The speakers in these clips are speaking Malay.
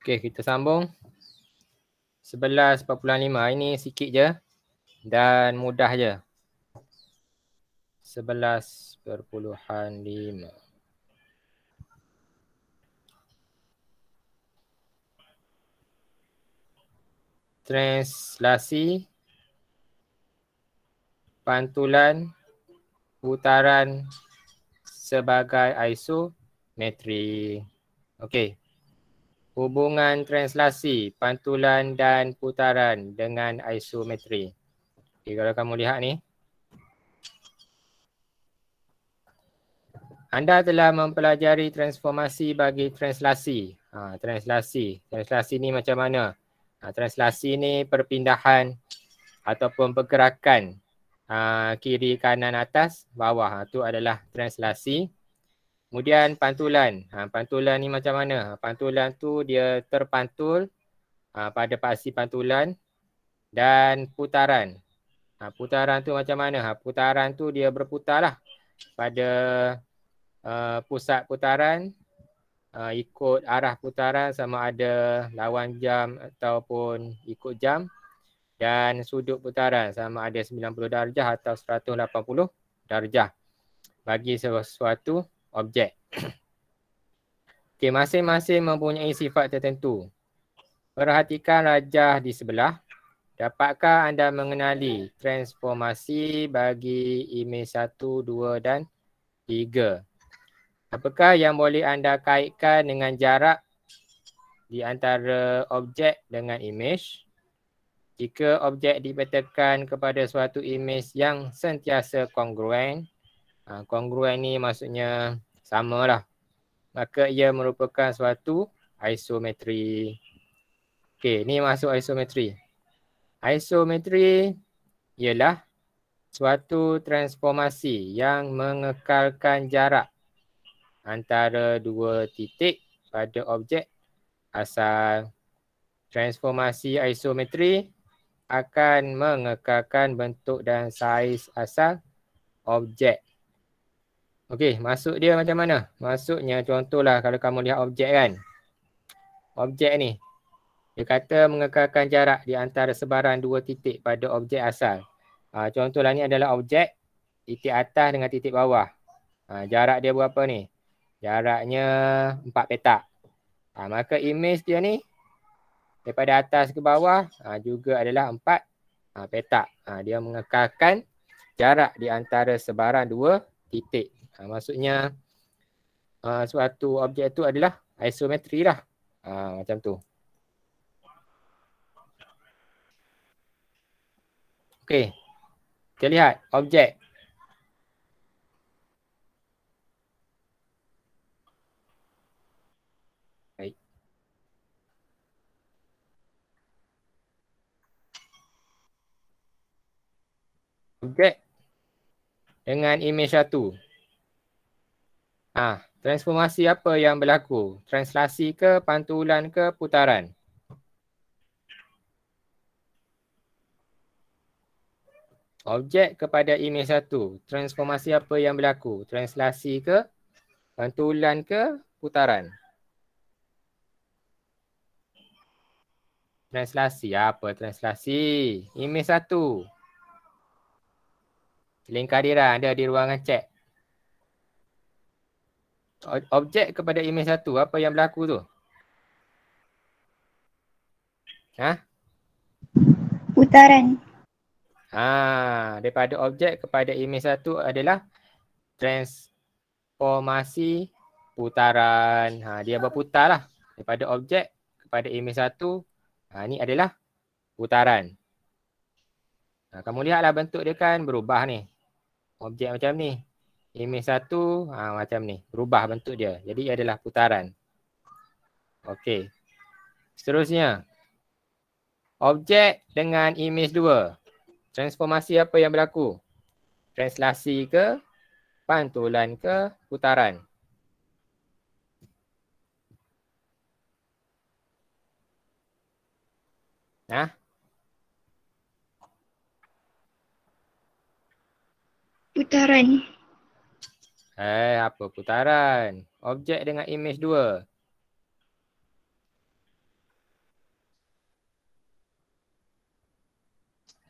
Okay, kita sambung. 11.5. Ini sikit je dan mudah je. 11.5. Translasi pantulan putaran sebagai isometri. Okay hubungan translasi, pantulan dan putaran dengan isometri. Okay, kalau kamu lihat ni. Anda telah mempelajari transformasi bagi translasi. Ha, translasi. Translasi ni macam mana? Ha, translasi ni perpindahan ataupun pergerakan ha, kiri, kanan, atas, bawah. Itu ha, adalah translasi. Translasi. Kemudian pantulan. Ha, pantulan ni macam mana? Ha, pantulan tu dia terpantul ha, pada pasti pantulan dan putaran. Ha, putaran tu macam mana? Ha, putaran tu dia berputar lah pada uh, pusat putaran uh, ikut arah putaran sama ada lawan jam ataupun ikut jam dan sudut putaran sama ada 90 darjah atau 180 darjah bagi sesuatu objek. Okey, masing-masing mempunyai sifat tertentu. Perhatikan rajah di sebelah. Dapatkah anda mengenali transformasi bagi imej 1, 2 dan 3? Apakah yang boleh anda kaitkan dengan jarak di antara objek dengan imej? Jika objek dipetakan kepada suatu imej yang sentiasa kongruen, Ha, kongruen ni maksudnya sama lah. Maka ia merupakan suatu isometri. Okey, ni masuk isometri. Isometri ialah suatu transformasi yang mengekalkan jarak antara dua titik pada objek asal transformasi isometri akan mengekalkan bentuk dan saiz asal objek Okey, masuk dia macam mana? Masuknya contohlah kalau kamu lihat objek kan. Objek ni. Dia kata mengekalkan jarak di antara sebaran dua titik pada objek asal. Ha, contohlah ni adalah objek titik atas dengan titik bawah. Ha, jarak dia berapa ni? Jaraknya empat petak. Ha, maka image dia ni daripada atas ke bawah ha, juga adalah empat ha, petak. Ha, dia mengekalkan jarak di antara sebaran dua titik. Ha, maksudnya uh, suatu objek tu adalah isometri lah. Ha, macam tu. Okey. Kita lihat objek. Objek dengan image satu. Ah, ha, transformasi apa yang berlaku? Translasi ke pantulan ke putaran? Objek kepada imej satu. Transformasi apa yang berlaku? Translasi ke pantulan ke putaran? Translasi apa? Translasi imej satu. Link kehadiran ada di ruangan cek objek kepada imej satu apa yang berlaku tu? Ha? Putaran. Ha, daripada objek kepada imej satu adalah transformasi putaran. Ha, dia berputarlah. Daripada objek kepada imej satu, ha ni adalah putaran. Ha, kamu lihatlah bentuk dia kan berubah ni. Objek macam ni. Imej satu ha, macam ni. Berubah bentuk dia. Jadi ia adalah putaran. Okey. Seterusnya. Objek dengan imej dua. Transformasi apa yang berlaku? Translasi ke? Pantulan ke? Putaran? Nah. Ha? putaran Eh, apa putaran? Objek dengan imej dua.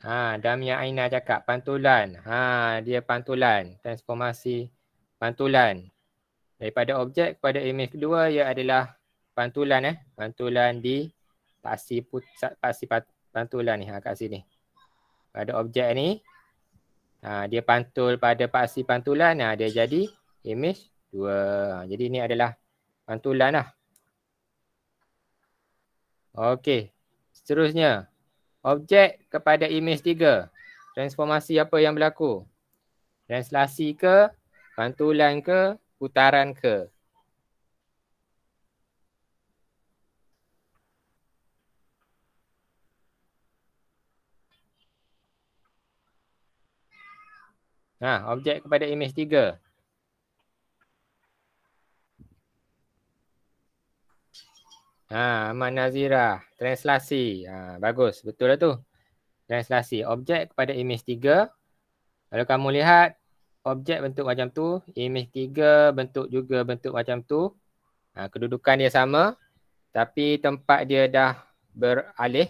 Ha, Damia Aina cakap pantulan. Ha, dia pantulan. Transformasi pantulan. Daripada objek kepada imej kedua, ia adalah pantulan eh. Pantulan di paksi pusat, paksi pantulan ni ha, kat sini. Pada objek ni, ha, dia pantul pada paksi pantulan, ha, dia jadi image 2. Ha, jadi ini adalah pantulan lah. Okey. Seterusnya. Objek kepada image 3. Transformasi apa yang berlaku? Translasi ke? Pantulan ke? Putaran ke? Nah, ha, objek kepada image 3. Ha, Ahmad Nazira, translasi. Ha, bagus, betul lah tu. Translasi objek kepada imej tiga. Kalau kamu lihat objek bentuk macam tu, imej tiga bentuk juga bentuk macam tu. Ha, kedudukan dia sama tapi tempat dia dah beralih.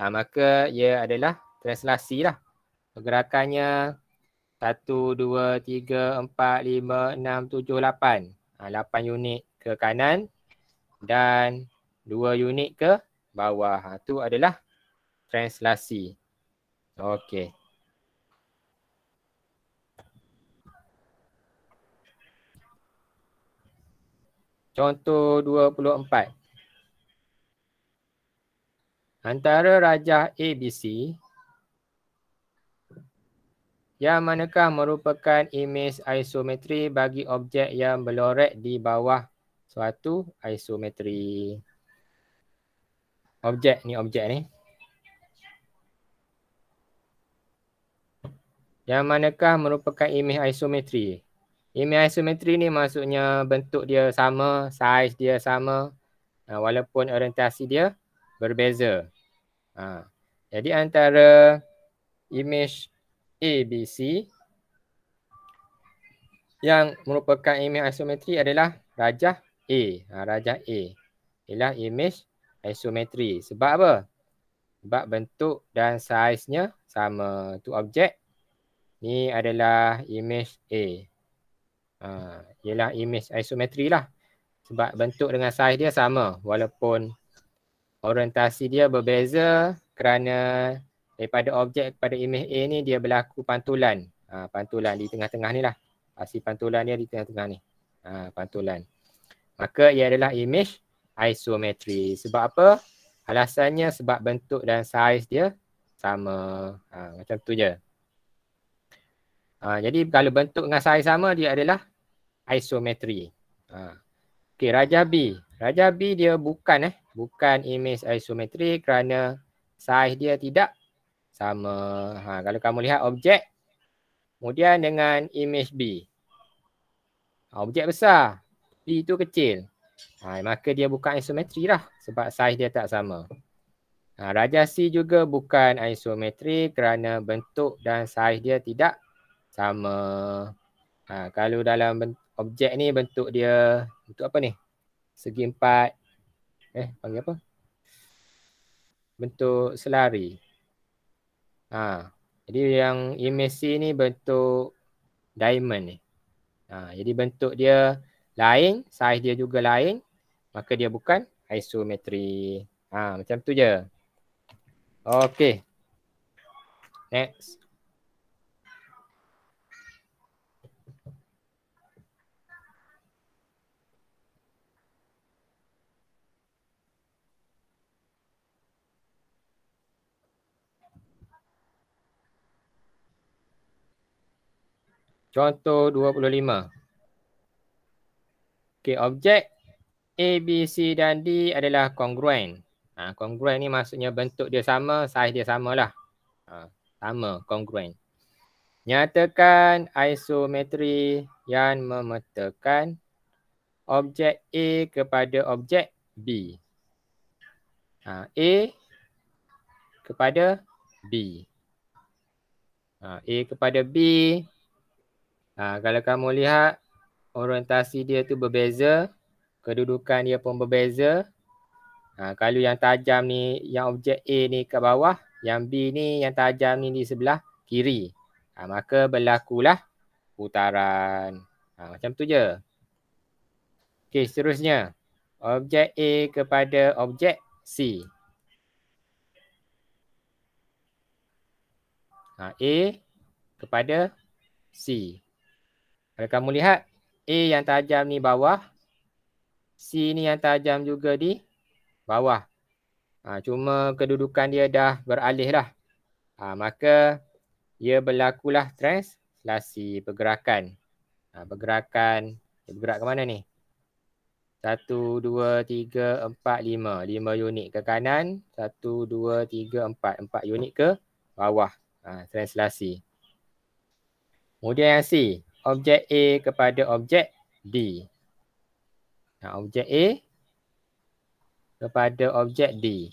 Ha, maka ia adalah translasi lah. Pergerakannya 1, 2, 3, 4, 5, 6, 7, 8. Ha, 8 unit ke kanan dan dua unit ke bawah. Itu ha, adalah translasi. Okey. Contoh 24. Antara rajah ABC yang manakah merupakan imej isometri bagi objek yang berlorek di bawah suatu isometri objek ni objek ni yang manakah merupakan imej isometri imej isometri ni maksudnya bentuk dia sama saiz dia sama ha, walaupun orientasi dia berbeza ha. jadi antara imej ABC yang merupakan imej isometri adalah rajah A ha, rajah A ialah imej isometri. Sebab apa? Sebab bentuk dan saiznya sama. tu objek. Ni adalah image A. Uh, ialah image isometri lah. Sebab bentuk dengan saiz dia sama. Walaupun orientasi dia berbeza kerana daripada objek kepada image A ni dia berlaku pantulan. Uh, pantulan di tengah-tengah ni lah. Asli pantulan dia di tengah-tengah ni. Uh, pantulan. Maka ia adalah image isometri. Sebab apa? Alasannya sebab bentuk dan saiz dia sama. Ha, macam tu je. Ha, jadi kalau bentuk dengan saiz sama dia adalah isometri. Ha. Okey, Raja B. Raja B dia bukan eh. Bukan imej isometri kerana saiz dia tidak sama. Ha, kalau kamu lihat objek kemudian dengan imej B. Ha, objek besar. B tu kecil. Ha, maka dia bukan isometri lah sebab saiz dia tak sama. Ha, rajasi juga bukan isometri kerana bentuk dan saiz dia tidak sama. Ha, kalau dalam objek ni bentuk dia, bentuk apa ni? Segi empat, eh panggil apa? Bentuk selari. Ha, jadi yang image ni bentuk diamond ni. Ha, jadi bentuk dia lain, saiz dia juga lain, maka dia bukan isometri. Ha, macam tu je. Okay, Next. Contoh 25. Okey, objek A, B, C dan D adalah congruent. Ha, congruent ni maksudnya bentuk dia sama, saiz dia samalah. Ha, sama, congruent. Nyatakan isometri yang memetakan objek A kepada objek B. Ha, A kepada B. Ha, A kepada B. Ha, kalau kamu lihat orientasi dia tu berbeza, kedudukan dia pun berbeza. Ha, kalau yang tajam ni, yang objek A ni ke bawah, yang B ni, yang tajam ni di sebelah kiri. Ha, maka berlakulah putaran. Ha, macam tu je. Okey, seterusnya. Objek A kepada objek C. Ha, A kepada C. Kalau kamu lihat, A yang tajam ni bawah. C ni yang tajam juga di bawah. Ha, cuma kedudukan dia dah beralih dah. Ha, maka ia berlakulah translasi pergerakan. Ha, pergerakan, dia bergerak ke mana ni? Satu, dua, tiga, empat, lima, lima unit ke kanan. Satu, dua, tiga, empat, empat unit ke bawah. Ha, translasi. Kemudian yang C objek A kepada objek D. Ha, objek A kepada objek D.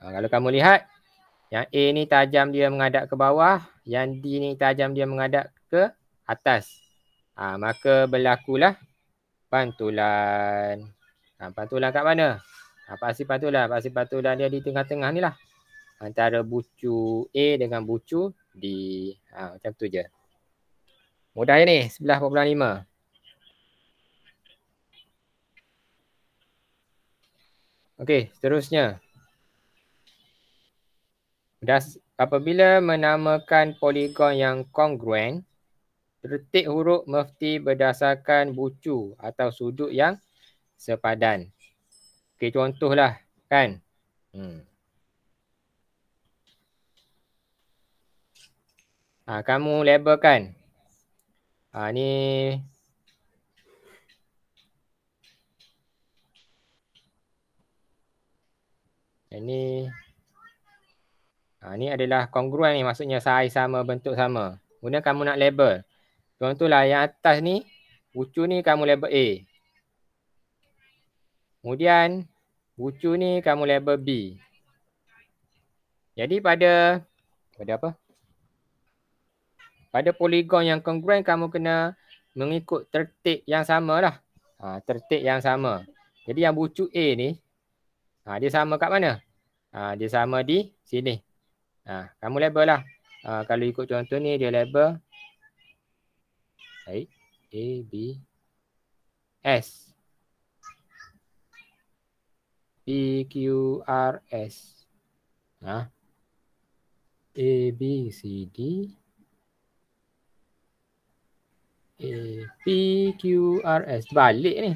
Ha, kalau kamu lihat, yang A ni tajam dia menghadap ke bawah, yang D ni tajam dia menghadap ke atas. Ha, maka berlakulah pantulan. Ha, pantulan kat mana? Ha, pasti pantulan. Pasti pantulan dia di tengah-tengah ni lah. Antara bucu A dengan bucu D. Ha, macam tu je. Mudah ni 11.5. Okey, seterusnya. Das, apabila menamakan poligon yang kongruen, tertik huruf mesti berdasarkan bucu atau sudut yang sepadan. Okey, contohlah kan. Hmm. Ha, kamu labelkan Ha ni Ini ha, ni adalah kongruen ni maksudnya saiz sama bentuk sama. Guna kamu nak label. Contohlah yang atas ni ucu ni kamu label A. Kemudian ucu ni kamu label B. Jadi pada pada apa? pada poligon yang congruent kamu kena mengikut tertik yang sama lah. Ha, tertik yang sama. Jadi yang bucu A ni, ha, dia sama kat mana? Ha, dia sama di sini. Ha, kamu label lah. Ha, kalau ikut contoh ni dia label Baik. A, B, S. P Q, R, S. Ha? A, B, C, D. A P Q R S balik ni.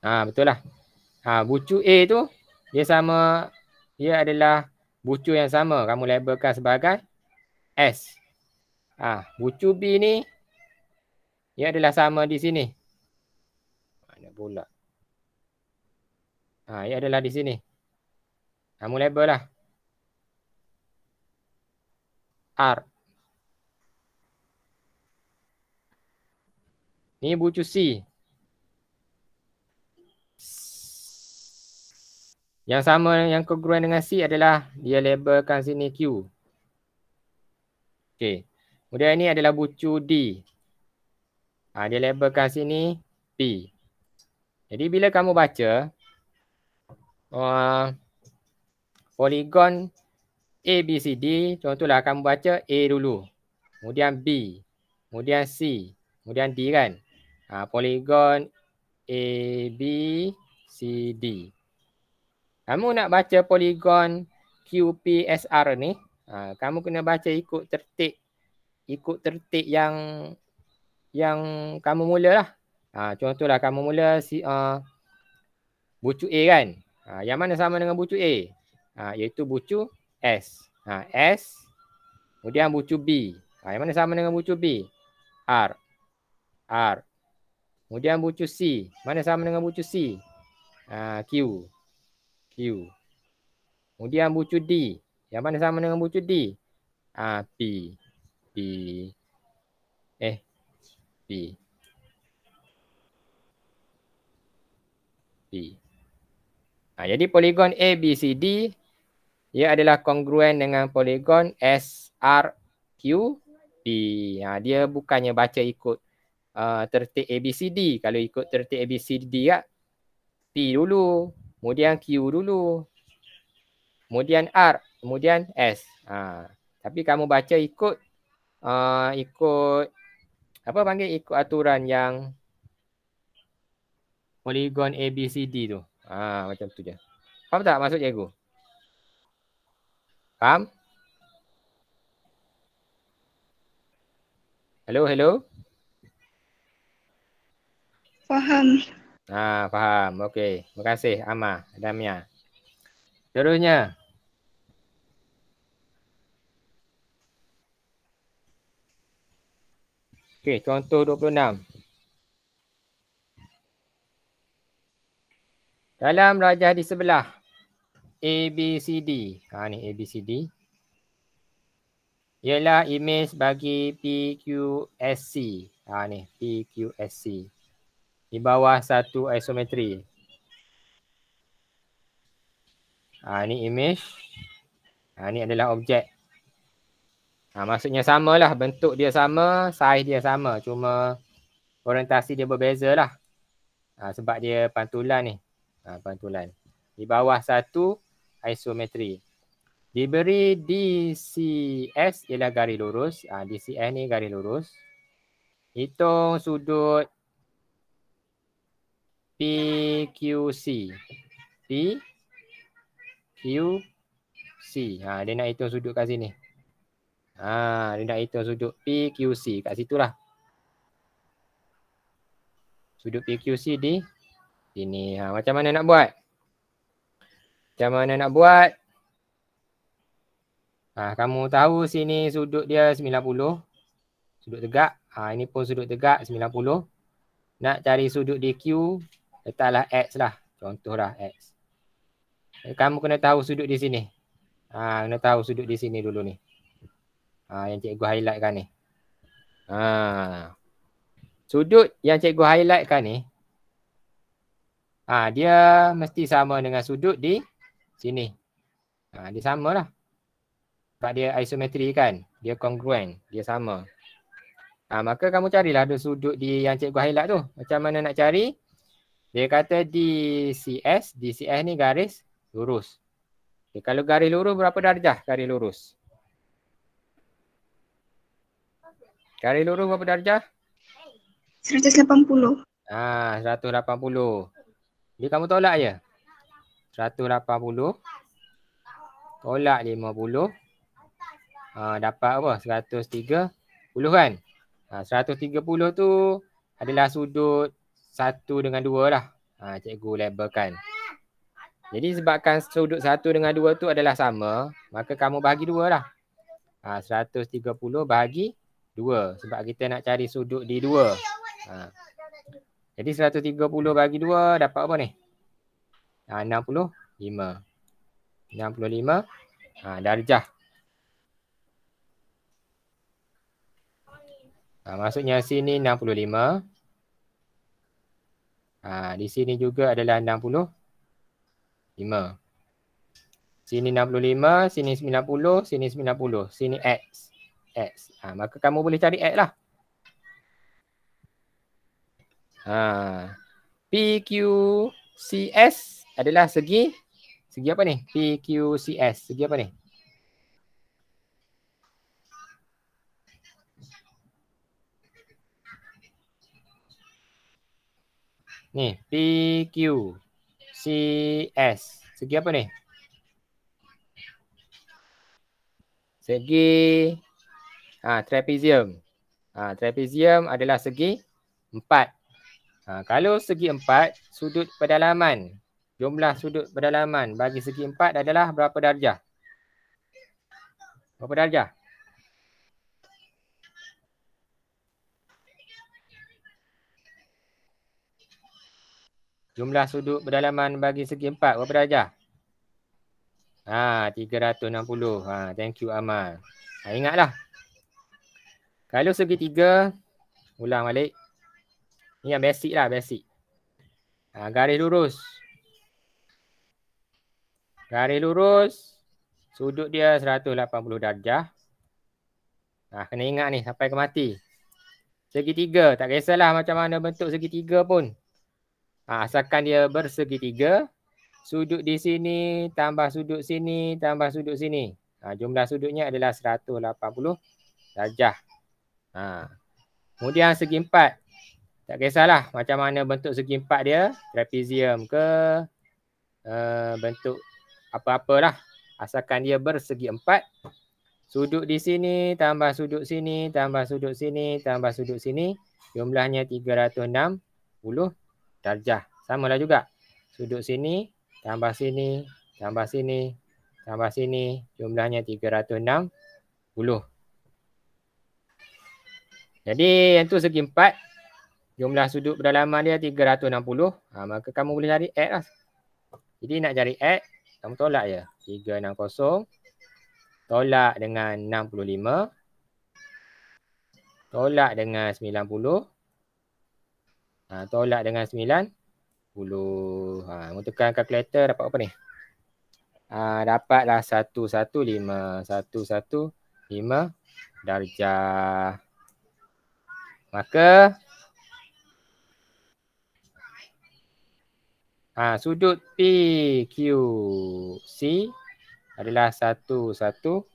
Ha betul lah. Ha bucu A tu dia sama dia adalah bucu yang sama kamu labelkan sebagai S. Ha bucu B ni dia adalah sama di sini. Mana pula? Ha dia adalah di sini. Kamu label lah. R Ni bucu C. Yang sama yang kongruen dengan C adalah dia labelkan sini Q. Okey. Kemudian ini adalah bucu D. Ha, dia labelkan sini P. Jadi bila kamu baca uh, poligon A, B, C, D. Contohlah kamu baca A dulu. Kemudian B. Kemudian C. Kemudian D kan. Ha, polygon A, B, C, D. Kamu nak baca poligon Q, P, S, R ni. Ha, kamu kena baca ikut tertik. Ikut tertik yang yang kamu mula lah. Ha, contohlah kamu mula si, uh, bucu A kan. Ha, yang mana sama dengan bucu A? Ha, iaitu bucu S. Ha, S. Kemudian bucu B. Ha, yang mana sama dengan bucu B? R. R. Kemudian bucu C. Mana sama dengan bucu C? Uh, Q. Q. Kemudian bucu D. Yang mana sama dengan bucu D? Uh, P. P. Eh. P. P. Ha, jadi poligon A, B, C, D ia adalah kongruen dengan poligon S, R, Q, P. Ha, dia bukannya baca ikut Ah, tertik ABCD. Kalau ikut tertik ABCD kat P dulu, kemudian Q dulu, kemudian R, kemudian S. Ha. Tapi kamu baca ikut uh, ikut apa panggil ikut aturan yang poligon ABCD tu. Ha, macam tu je. Faham tak maksud cikgu? Faham? Hello, hello. Faham. Ah, faham. Okey. Terima kasih Ama, Damia. Seterusnya. Okey, contoh 26. Dalam rajah di sebelah A B C D. Ha ni A B C D. Ialah image bagi P Q S C. Ha ni P Q S C di bawah satu isometri. Ha, ini image. Ha, ini adalah objek. Ha, maksudnya samalah. Bentuk dia sama, saiz dia sama. Cuma orientasi dia berbeza lah. Ha, sebab dia pantulan ni. Ha, pantulan. Di bawah satu isometri. Diberi DCS ialah garis lurus. Ha, DCS ni garis lurus. Hitung sudut P Q C P Q C ha dia nak hitung sudut kat sini ha dia nak hitung sudut P Q C kat situlah sudut P Q C di sini ha macam mana nak buat macam mana nak buat ha kamu tahu sini sudut dia 90 sudut tegak ha ini pun sudut tegak 90 nak cari sudut DQ letaklah X lah. Contohlah X. Eh, kamu kena tahu sudut di sini. Ha, kena tahu sudut di sini dulu ni. Ha, yang cikgu kan ni. Ha. Sudut yang cikgu kan ni. Ha, dia mesti sama dengan sudut di sini. Ha, dia sama lah. Sebab dia isometri kan. Dia congruent. Dia sama. Ha, maka kamu carilah ada sudut di yang cikgu highlight tu. Macam mana nak cari? Dia kata DCS, DCS ni garis lurus. Okay, kalau garis lurus berapa darjah garis lurus? Garis lurus berapa darjah? 180. Ah, 180. Jadi kamu tolak je. 180. Tolak 50. Ah, ha, dapat apa? 130 kan? Ah, ha, 130 tu adalah sudut satu dengan dua lah ha, cikgu labelkan. Jadi sebabkan sudut satu dengan dua tu adalah sama, maka kamu bagi dua lah. Ha, 130 bahagi dua sebab kita nak cari sudut di dua. Ha. Jadi 130 bagi dua dapat apa ni? Ha, 65. 65 ha, darjah. Ha, maksudnya sini Ha, di sini juga adalah 65. Sini 65, sini 90, sini 90. Sini X. X. Ha, maka kamu boleh cari X lah. Ha, S adalah segi. Segi apa ni? S Segi apa ni? Ni P Q C S. Segi apa ni? Segi ha, trapezium. Ha, trapezium adalah segi empat. Ha, kalau segi empat, sudut pedalaman. Jumlah sudut pedalaman bagi segi empat adalah berapa darjah? Berapa darjah? Jumlah sudut berdalaman bagi segi empat berapa darjah? Ha, 360. Ha, thank you Amal. Ha, ingatlah. Kalau segi tiga, ulang balik. Ini yang basic lah, basic. Ha, garis lurus. Garis lurus. Sudut dia 180 darjah. Ha, kena ingat ni sampai ke mati. Segi tiga, tak kisahlah macam mana bentuk segi tiga pun. Ha, asalkan dia bersegitiga. Sudut di sini tambah sudut sini tambah sudut sini. Ha, jumlah sudutnya adalah 180 darjah. Ha. Kemudian segi empat. Tak kisahlah macam mana bentuk segi empat dia. Trapezium ke uh, bentuk apa-apalah. Asalkan dia bersegi empat. Sudut di sini tambah sudut sini tambah sudut sini tambah sudut sini. Jumlahnya 360 darjah. Sama lah juga. Sudut sini, tambah sini, tambah sini, tambah sini. Jumlahnya 360. Jadi yang tu segi empat. Jumlah sudut berdalaman dia 360. Ha, maka kamu boleh cari add lah. Jadi nak cari add, kamu tolak je. 360. Tolak dengan 65. Tolak dengan 90. 90. Ha, tolak dengan 9 puluh. Ha, tekan kalkulator dapat apa ni? Ha, dapatlah 115. 115 darjah. Maka ha, sudut PQC adalah 115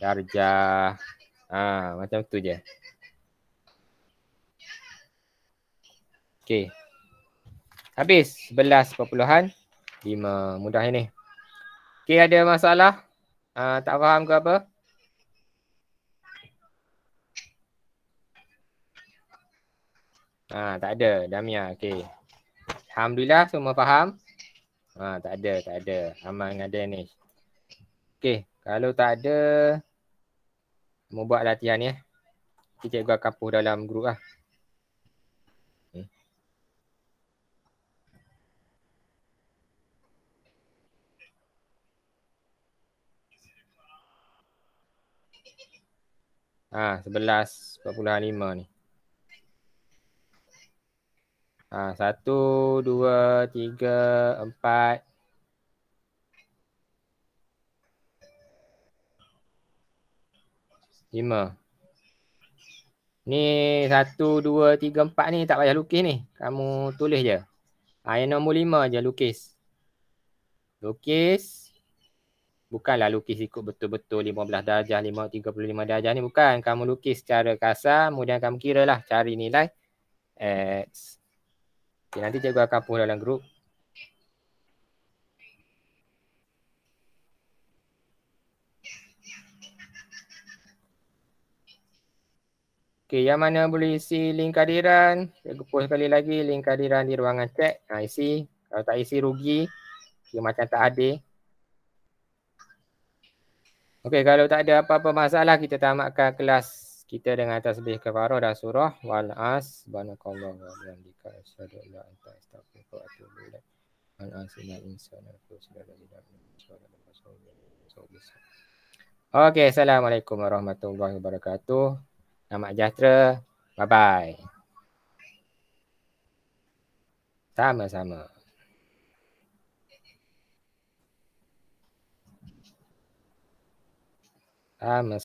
darjah. Ha, macam tu je. Okey. Habis lima mudah ni. Okey ada masalah? Uh, tak faham ke apa? Ah, tak ada. Damia. Okey. Alhamdulillah semua faham. Ah, tak ada, tak ada. Aman dengan Danish. Okey, kalau tak ada mau buat latihan ya. Cikgu akan puh dalam grup lah. Ha, 11.45 ni. Ah 1, 2, 3, 4. lima. Ni satu, dua, tiga, empat ni tak payah lukis ni. Kamu tulis je. Ha, yang nombor lima je lukis. Lukis. Bukanlah lukis ikut betul-betul 15 darjah, 5, 35 darjah ni bukan. Kamu lukis secara kasar, kemudian kamu kira lah cari nilai X. Eh, okay, nanti cikgu akan post dalam grup. Okay, yang mana boleh isi link kehadiran. Cikgu post sekali lagi link kehadiran di ruangan chat. Ha, isi. Kalau tak isi rugi. Dia macam tak ada. Okey kalau tak ada apa-apa masalah kita tamatkan kelas kita dengan tasbih kafarah dan surah wal as banakallahu wa bihamdika asyhadu an la ilaha illa anta astaghfiruka wa atubu ilaik. Wal as inna insana fi khusrin. Okey assalamualaikum warahmatullahi wabarakatuh. Selamat sejahtera. Bye bye. Sama-sama. Ah, mas